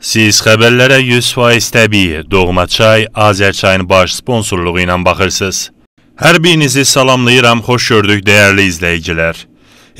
Siz xəbərlərə 100% təbii Doğma Çay Azərçayın baş sponsorluğu ilə baxırsınız. Hər birinizi salamlayıram, xoş gördük dəyərli izləyicilər.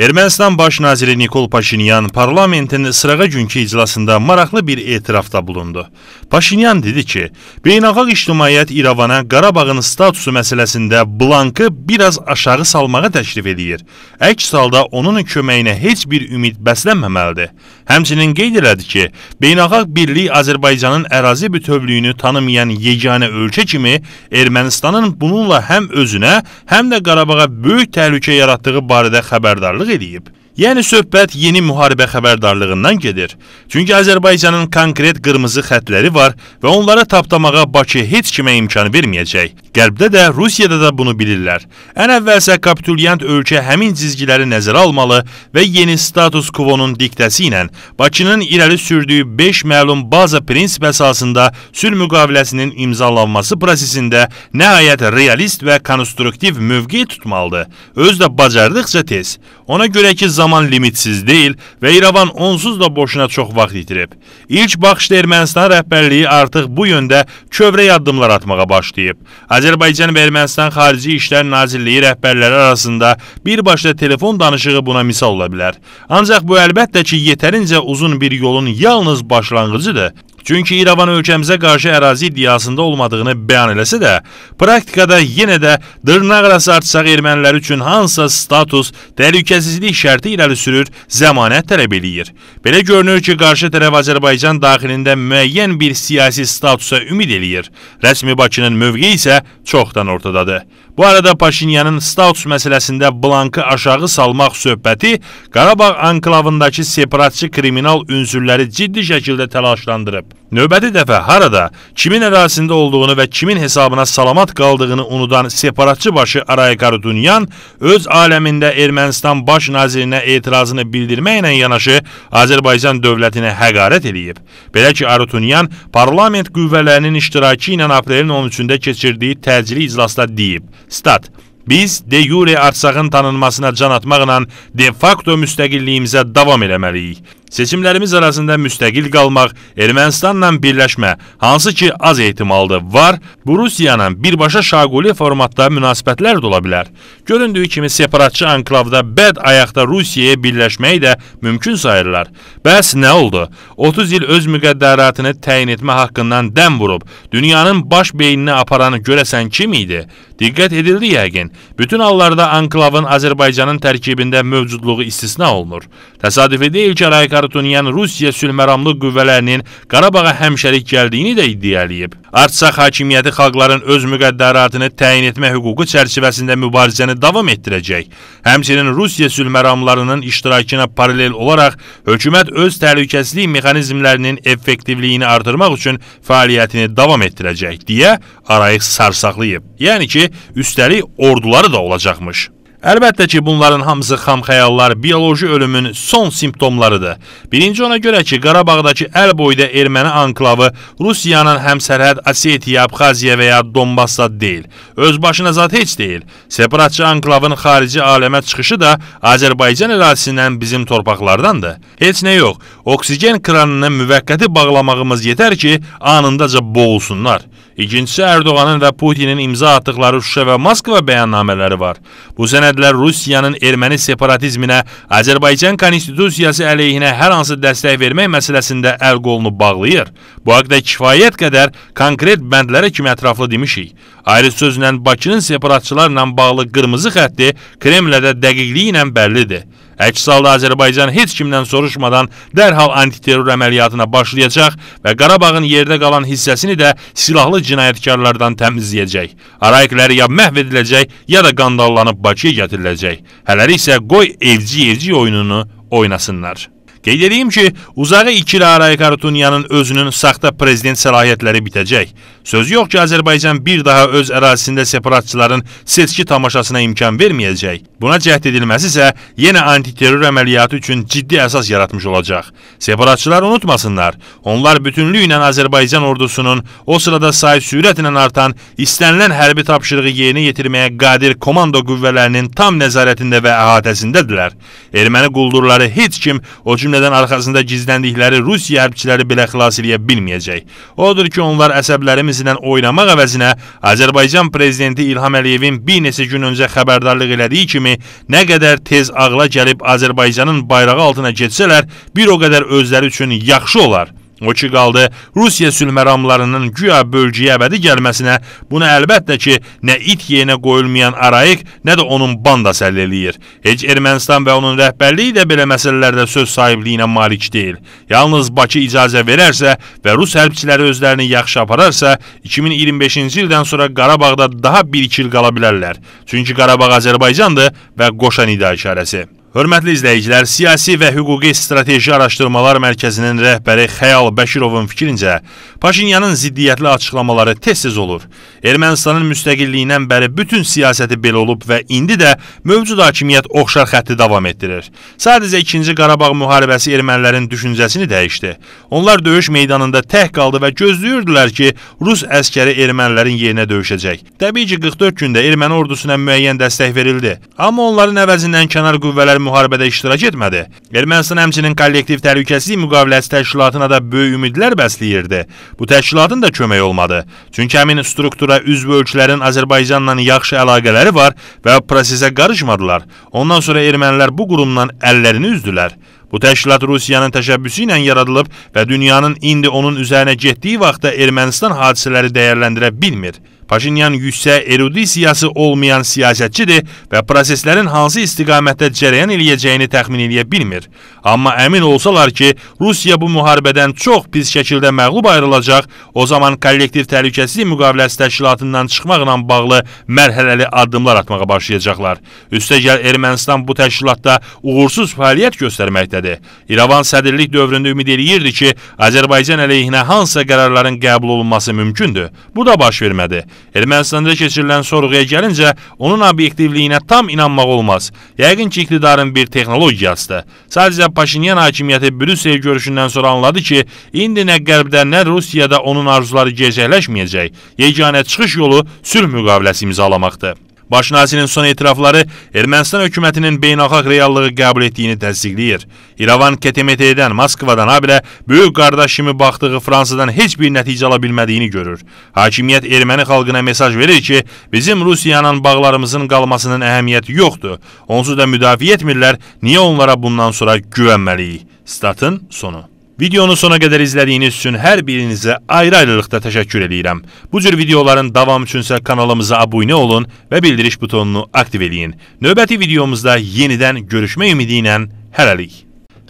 Ermənistan baş naziri Nikol Paşinyan parlamentin sırağa günkü iclasında maraqlı bir etirafda bulundu. Paşinyan dedi ki, beynəlxalq ictimaiyyət İrəvana Qarabağın statusu məsələsində blankı biraz aşağı salmağa təklif edir. Əks halda onun köməyinə heç bir ümid bəslənməməlidir. Həmçinin qeyd elədi ki, beynəlxalq birlik Azərbaycanın ərazi bütövlüyünü tanımayan yeganə ölkə kimi Ermənistanın bununla həm özünə, həm də Qarabağa böyük təhlükə yaratdığı barədə xəbərdarlıq başçılıq edib. Yəni söhbət yeni müharibə xəbərdarlığından gedir. Çünki Azərbaycanın konkret qırmızı xəttləri var və onlara tapdamağa Bakı heç kimə imkan verməyəcək. Qərbdə də, Rusiyada da bunu bilirlər. Ən əvvəlsə kapitulyant ölkə həmin cizgiləri nəzərə almalı və yeni status quo-nun diktəsi ilə Bakının irəli sürdüyü 5 məlum baza prinsip əsasında sülh müqaviləsinin imzalanması prosesində nəhayət realist və konstruktiv mövqe tutmalıdır. Öz də bacardıqca tez. Ona görə ki, zaman limitsiz deyil və İrəvan onsuz da boşuna çox vaxt itirib. İlk baxışda Ermənistan rəhbərliyi artıq bu yöndə kövrək addımlar atmağa başlayıb. Azərbaycan və Ermənistan Xarici İşlər Nazirliyi rəhbərləri arasında birbaşa telefon danışığı buna misal ola bilər. Ancaq bu əlbəttə ki, yetərincə uzun bir yolun yalnız başlanğıcıdır. Çünki İrəvan ölkəmizə qarşı ərazi iddiasında olmadığını bəyan eləsə də, praktikada yenə də dırnaqarası artsaq ermənilər üçün hansısa status, təhlükəsizlik şərti irəli sürür, zəmanət tələb eləyir. Belə görünür ki, qarşı tərəf Azərbaycan daxilində müəyyən bir siyasi statusa ümid eləyir. Rəsmi Bakının mövqeyi isə çoxdan ortadadır. Bu arada Paşinyanın status məsələsində blankı aşağı salmaq söhbəti Qarabağ anklavındakı separatçı kriminal ünsürləri ciddi şəkildə təlaşlandırıb. Növbəti dəfə harada, kimin ərazisində olduğunu və kimin hesabına salamat qaldığını unudan separatçı başı Aray Karutunyan öz aləmində Ermənistan baş nazirinə etirazını bildirməklə yanaşı Azərbaycan dövlətinə həqarət eləyib. Belə ki, Arutunyan parlament qüvvələrinin iştirakı ilə aprelin 13-də keçirdiyi təcili iclasda deyib: Stat. Biz de yure artsağın tanınmasına can atmaqla de facto müstəqilliyimizə davam eləməliyik. Seçimlərimiz arasında müstəqil qalmaq, Ermənistanla birləşmə, hansı ki az ehtimalda var, bu Rusiyanla birbaşa şaquli formatda münasibətlər də ola bilər. Göründüyü kimi separatçı anklavda bəd ayaqda Rusiyaya birləşməyi də mümkün sayırlar. Bəs nə oldu? 30 il öz müqəddəratını təyin etmə haqqından dəm vurub, dünyanın baş beyninə aparanı görəsən kim idi? Diqqət edildi yəqin. Bütün hallarda anklavın Azərbaycanın tərkibində mövcudluğu istisna olunur. Təsadüfi deyil ki, Rayka yarıdünyan Rusiya sülhməramlıq qüvvələrinin Qarabağa həmşərik gəldiyini də iddia eləyib. Artsaq hakimiyyəti xalqların öz müqəddəratını təyin etmə hüququ çərçivəsində mübarizəni davam etdirəcək. Həmçinin Rusiya sülhməramlarının iştirakına paralel olaraq hökumət öz təhlükəsizlik mexanizmlərinin effektivliyini artırmaq üçün fəaliyyətini davam etdirəcək deyə Arayıq sarsaqlayıb. Yəni ki, üstəlik orduları da olacaqmış. Əlbəttə ki, bunların hamısı xam xəyallar bioloji ölümün son simptomlarıdır. Birinci ona görə ki, Qarabağdakı əl boyda erməni anklavı Rusiyanın həmsərhəd Osetiya, Abxaziya və ya Donbassda deyil. Öz başına zat heç deyil. Separatçı anklavın xarici aləmə çıxışı da Azərbaycan ərazisindən bizim torpaqlardandır. Heç nə yox, oksigen kranını müvəqqəti bağlamağımız yetər ki, anındaca boğulsunlar. İkincisi Erdoğanın və Putinin imza atdıqları Şuşa və Moskva bəyannamələri var. Bu sənə sənədlər Rusiyanın erməni separatizminə, Azərbaycan konstitusiyası əleyhinə hər hansı dəstək vermək məsələsində əl qolunu bağlayır. Bu haqda kifayət qədər konkret bəndlərə kimi ətraflı demişik. Ayrı sözlə Bakının separatçılarla bağlı qırmızı xətti Kremlədə dəqiqliyi ilə bəllidir. Əks halda Azərbaycan heç kimdən soruşmadan dərhal antiterror əməliyyatına başlayacaq və Qarabağın yerdə qalan hissəsini də silahlı cinayətkarlardan təmizləyəcək. Araikləri ya məhv ediləcək, ya da qandallanıb Bakıya gətiriləcək. Hələlik isə qoy evci-evci oyununu oynasınlar. Qeyd edeyim ki, uzağı ikili araya Karutuniyanın özünün saxta prezident səlahiyyətləri bitəcək. Söz yox ki, Azərbaycan bir daha öz ərazisində separatçıların seçki tamaşasına imkan verməyəcək. Buna cəhd edilməsi isə yenə antiterror əməliyyatı üçün ciddi əsas yaratmış olacaq. Separatçılar unutmasınlar, onlar bütünlüyü ilə Azərbaycan ordusunun o sırada sayı sürətlə artan istənilən hərbi tapşırığı yerinə yetirməyə qadir komando qüvvələrinin tam nəzarətində və əhatəsindədirlər. Erməni quldurları heç kim o cümlə cümlədən arxasında gizləndikləri Rusiya hərbçiləri belə xilas eləyə bilməyəcək. Odur ki, onlar əsəblərimizlə oynamaq əvəzinə Azərbaycan prezidenti İlham Əliyevin bir neçə gün öncə xəbərdarlıq elədiyi kimi nə qədər tez ağla gəlib Azərbaycanın bayrağı altına getsələr, bir o qədər özləri üçün yaxşı olar. O ki qaldı Rusiya sülməramlarının güya bölgəyə əbədi gəlməsinə, bunu əlbəttə ki, nə it yeyinə qoyulmayan Araik, nə də onun bandası əll eləyir. Heç Ermənistan və onun rəhbərliyi də belə məsələlərdə söz sahibliyinə malik deyil. Yalnız Bakı icazə verərsə və Rus hərbçiləri özlərini yaxşı apararsa, 2025-ci ildən sonra Qarabağda daha bir-iki il qala bilərlər. Çünki Qarabağ Azərbaycandır və qoşan idarə işarəsi. Hörmətli izləyicilər, Siyasi və Hüquqi Strateji Araşdırmalar Mərkəzinin rəhbəri Xəyal Bəşirovun fikrincə, Paşinyanın ziddiyyətli açıqlamaları tez-tez olur. Ermənistanın müstəqilliyindən bəri bütün siyasəti belə olub və indi də mövcud hakimiyyət oxşar xətti davam etdirir. Sadəcə 2-ci Qarabağ müharibəsi ermənilərin düşüncəsini dəyişdi. Onlar döyüş meydanında tək qaldı və gözləyirdilər ki, Rus əskəri ermənilərin yerinə döyüşəcək. Təbii ki, 44 gündə erməni ordusuna müəyyən dəstək verildi, amma onların əvəzindən kənar qüvvələr tərəflər müharibədə iştirak etmədi. Ermənistan həmçinin kollektiv təhlükəsizlik müqaviləsi təşkilatına da böyük ümidlər bəsləyirdi. Bu təşkilatın da köməyi olmadı. Çünki həmin struktura üzv ölkələrin Azərbaycanla yaxşı əlaqələri var və prosesə qarışmadılar. Ondan sonra ermənilər bu qurumdan əllərini üzdülər. Bu təşkilat Rusiyanın təşəbbüsü ilə yaradılıb və dünyanın indi onun üzərinə getdiyi vaxtda Ermənistan hadisələri dəyərləndirə bilmir. Paşinyan yüksək erudisiyası olmayan siyasətçidir və proseslərin hansı istiqamətdə cərəyan eləyəcəyini təxmin eləyə bilmir. Amma əmin olsalar ki, Rusiya bu müharibədən çox pis şəkildə məğlub ayrılacaq, o zaman kollektiv təhlükəsizlik müqaviləsi təşkilatından çıxmaqla bağlı mərhələli addımlar atmağa başlayacaqlar. Üstəgəl Ermənistan bu təşkilatda uğursuz fəaliyyət göstərməkdədir. İrəvan sədirlik dövründə ümid eləyirdi ki, Azərbaycan əleyhinə hansısa qərarların qəbul olunması mümkündür. Bu da baş vermədi. Ermənistanda keçirilən sorğuya gəlincə, onun obyektivliyinə tam inanmaq olmaz. Yəqin ki, iqtidarın bir texnologiyasıdır. Sadəcə Paşinyan hakimiyyəti Brüssel görüşündən sonra anladı ki, indi nə Qərbdə, nə Rusiyada onun arzuları gerçəkləşməyəcək. Yeganə çıxış yolu sülh müqaviləsi imzalamaqdır. Baş nazirin son etirafları Ermənistan hökumətinin beynəlxalq reallığı qəbul etdiyini təsdiqləyir. İrəvan KTMT-dən, Moskvadan, habelə böyük qardaş kimi baxdığı Fransadan heç bir nəticə ala bilmədiyini görür. Hakimiyyət erməni xalqına mesaj verir ki, bizim Rusiyanın bağlarımızın qalmasının əhəmiyyəti yoxdur. Onsuz da müdafiə etmirlər, niyə onlara bundan sonra güvənməliyik? Statın sonu. Videonu sona qədər izlədiyiniz üçün hər birinizə ayrı-ayrılıqda təşəkkür edirəm. Bu cür videoların davam üçünsə kanalımıza abunə olun və bildiriş butonunu aktiv eləyin. Növbəti videomuzda yenidən görüşmək ümidi ilə hələlik.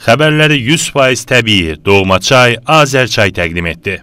Xəbərləri 100% təbii Doğma Çay Azərçay təqdim etdi.